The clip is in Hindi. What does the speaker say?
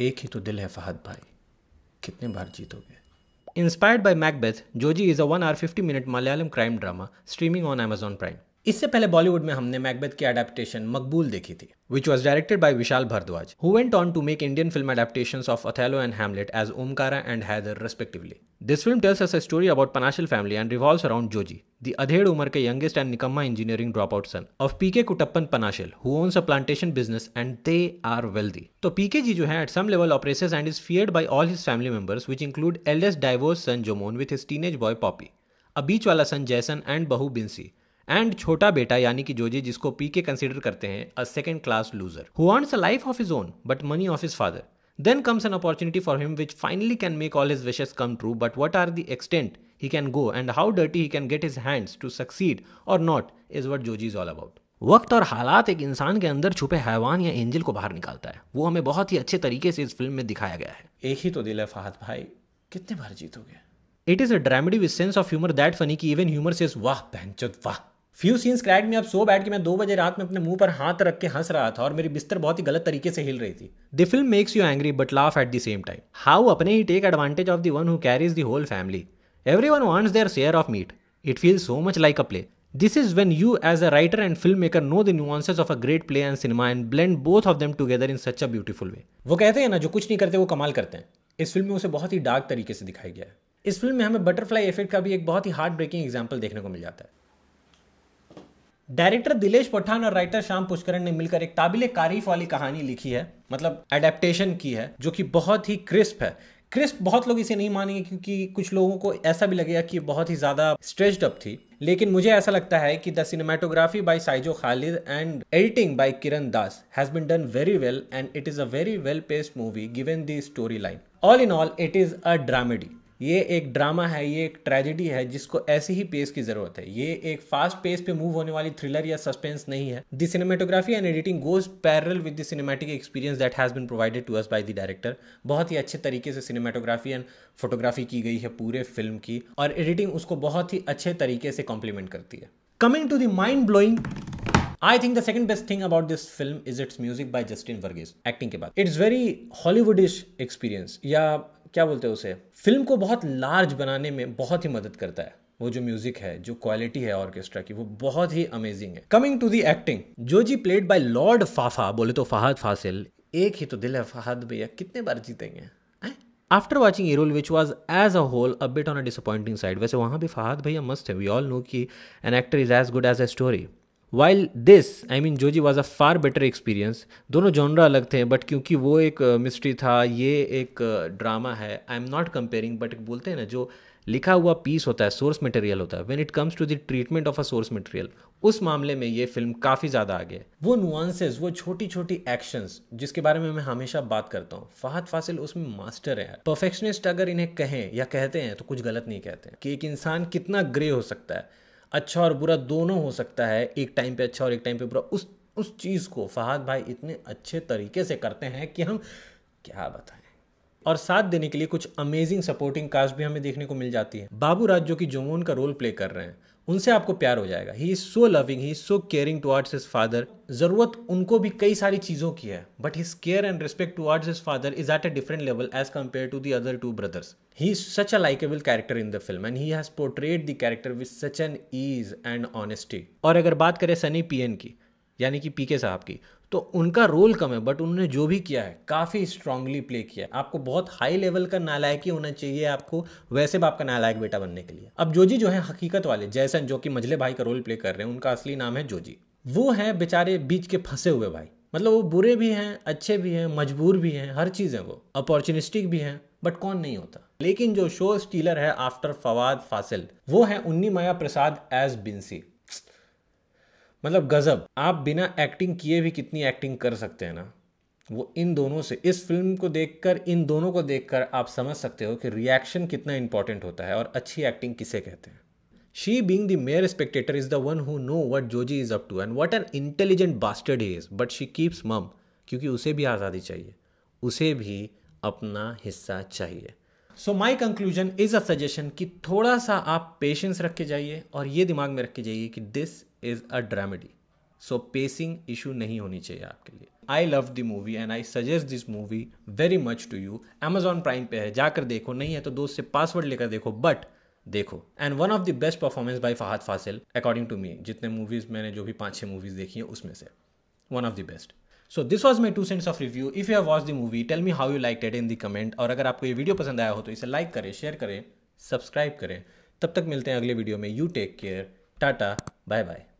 एक ही तो दिल है फहद भाई कितने बार जीतोगे inspired by Macbeth Joji is a one hour fifty minute Malayalam crime drama streaming on Amazon Prime इससे पहले बॉलीवुड में हमने मैकबेथ की अडेप्टेशन मकबूल देखी थी which was directed by Vishal Bhardwaj who went on to make Indian film adaptation of Othello and Hamlet as Omkara and Haider respectively this film tells us a story about Panachel family and revolve around Joji the अधेड़ उम्र के यंगेस्ट एंड निकम्मा engineering drop out son of PK Kuttappan Panachel who owns a plantation business and they are wealthy तो पीके जी जो है at some level oppresses and is feared by all his family members which include eldest divorce son Jomon with his teenage boy Popy a बीच वाला सन जैसन एंड बहु बिंसी एंड छोटा बेटा यानी कि जोजी जिसको पी के कंसिडर करते हैं a second class loser who wants a life of his own but money of his father then comes an opportunity for him which finally can make all his wishes come true but what are the extent he can go and how dirty he can get his hands to succeed or not is what Joji is all about. वक्त और हालात एक इंसान के अंदर छुपे हैवान या एंजल को बाहर निकालता है वो हमें बहुत ही अच्छे तरीके से इस फिल्म में दिखाया गया है एक ही तो दिल है फहद भाई कितने बार जीतोगे it is a dramedy with sense of humour that funny कि इवन ह्यूमर सेज वाह बहनचोद वाह फ्यू सीन्स क्रैक में अब सो बैड कि मैं दो बजे रात में अपने मुंह पर हाथ रख के हंस रहा था और मेरी बिस्तर बहुत ही गलत तरीके से हिल रही थी the film makes you angry but laugh at the same time how अपने ही take advantage of the one who carries the whole family every one wants their share of meat it feel so much like a play is when you as a writer and film maker know the nuances of a great play and cinema and blend both of them together in such a beautiful way वो कहते हैं ना जो कुछ नहीं करते वो कमाल करते हैं इस फिल्म में उसे बहुत ही डार्क तरीके से दिखाया गया है इस फिल्म में हमें बटरफ्लाई इफेक्ट का भी एक बहुत ही हार्ट ब्रेकिंग एग्जाम्पल देखने को मिल जाता है डायरेक्टर દિલેશ પઠાણ અને રાઇટર શામ પુષ્કરન ને મિલકર એક તાબિલે કારીફ વાલી કહાની લખી છે મતલબ એડેપ્ટેશન કી હે જો કી બહોત હી ક્રિસ્પ હે ક્રિસ્પ બહોત લોગ ઇસે નહીં માનેગે ક્યોકી કુછ લોગો કો એસા ભી લગેગા કી બહોત હી જ્યાદા સ્ટ્રેચડ અપ થી લેકિન મુજે એસા લગતા હે કી the cinematography by Shyju Khalid and editing by Kiran Das has been done very well and it is a very well paced movie given the storyline all in all it is a dramedy ये एक ड्रामा है ये एक ट्रेजेडी है जिसको ऐसे ही पेस की जरूरत है ये एक फास्ट पेस पे मूव होने वाली थ्रिलर या सस्पेंस नहीं है the cinematography and editing goes parallel with the cinematic experience that has been provided to us by the director बहुत ही अच्छे तरीके से सिनेमेटोग्राफी एंड फोटोग्राफी की गई है पूरे फिल्म की और एडिटिंग उसको बहुत ही अच्छे तरीके से कॉम्प्लीमेंट करती है coming to the mind blowing I think the second best thing about this film is it's music by Justin Varghese acting के बाद इट्स वेरी हॉलीवुडिश एक्सपीरियंस या क्या बोलते हैं उसे फिल्म को बहुत लार्ज बनाने में बहुत ही मदद करता है वो जो म्यूजिक है जो क्वालिटी है ऑर्केस्ट्रा की वो बहुत ही अमेजिंग है coming to the acting Joji played by Lord Fafa बोले तो फाहद फासिल एक ही तो दिल है फाहद भैया कितने बार जीतेंगे after watching Irul which was as a whole a bit on a disappointing side वैसे वहाँ भी फाहद भैया मस्त है वी ऑल नो कि an actor is as good as a story while this I mean Joji was a far better experience दोनों जॉनरा अलग थे बट क्योंकि वो एक मिस्ट्री uh, था ये एक ड्रामा uh, है I am not comparing but बोलते हैं ना जो लिखा हुआ पीस होता है सोर्स मटेरियल होता है when it comes to the treatment of a source material उस मामले में ये फिल्म काफ़ी ज़्यादा आगे वो नुआंसेज वो छोटी छोटी एक्शंस जिसके बारे में मैं हमेशा बात करता हूँ फाहत फासिल उसमें मास्टर है परफेक्शनिस्ट अगर इन्हें कहें या कहते हैं तो कुछ गलत नहीं कहते कि एक इंसान कितना ग्रे हो सकता है अच्छा और बुरा दोनों हो सकता है एक टाइम पे अच्छा और एक टाइम पे बुरा उस उस चीज़ को फहाद भाई इतने अच्छे तरीके से करते हैं कि हम क्या बताएं और साथ देने के लिए कुछ अमेजिंग सपोर्टिंग कास्ट भी हमें देखने को मिल जाती है बाबू राज जो कि जोमोन का रोल प्ले कर रहे हैं उनसे आपको प्यार हो जाएगा he is so loving he is so caring towards his father ज़रूरत उनको भी कई सारी चीज़ों की है but his care and respect towards his father is at a different level as compare to the other two brothers he is such a likeable character in the film and he has portrait the character with such an ease and honesty और अगर बात करें सनी पी की यानी कि पीके साहब की तो उनका रोल कम है बट उन्होंने जो भी किया है काफ़ी स्ट्रांगली प्ले किया है आपको बहुत हाई लेवल का नालायक ही होना चाहिए आपको वैसे बाप का नालायक बेटा बनने के लिए अब जोजी जो है हकीकत वाले जैसन जो कि मझले भाई का रोल प्ले कर रहे हैं उनका असली नाम है जोजी वो है बेचारे बीच के फंसे हुए भाई मतलब वो बुरे भी हैं अच्छे भी हैं मजबूर भी हैं हर चीज़ है वो अपॉर्चुनिस्टिक भी हैं बट कौन नहीं होता लेकिन जो शो स्टीलर है आफ्टर फवाद फासिल वो है उन्नी माया प्रसाद एज बिन्सी मतलब गज़ब आप बिना एक्टिंग किए भी कितनी एक्टिंग कर सकते हैं ना वो इन दोनों से इस फिल्म को देखकर इन दोनों को देखकर आप समझ सकते हो कि रिएक्शन कितना इंपॉर्टेंट होता है और अच्छी एक्टिंग किसे कहते हैं she being the mere spectator is the one who know what Joji is up to and what an intelligent bastard he is but she keeps mum क्योंकि उसे भी आज़ादी चाहिए उसे भी अपना हिस्सा चाहिए so my conclusion is a suggestion कि थोड़ा सा आप पेशेंस रख के जाइए और ये दिमाग में रख के जाइए कि this is a dramedy so pacing issue नहीं होनी चाहिए आपके लिए I love the movie and I suggest this movie very much to you Amazon Prime पे है जाकर देखो नहीं है तो दोस्त से पासवर्ड लेकर देखो बट देखो and one of the best performance by Fahadh Faasil according to me जितने मूवीज मैंने जो भी पाँच छः मूवीज देखी हैं उसमें से one of the best so this was my two cents of review if you have watch the movie tell me how you like it in the comment और अगर आपको ये वीडियो पसंद आया हो तो इसे लाइक करें शेयर करें सब्सक्राइब करें तब तक मिलते हैं अगले वीडियो में you take care tata bye bye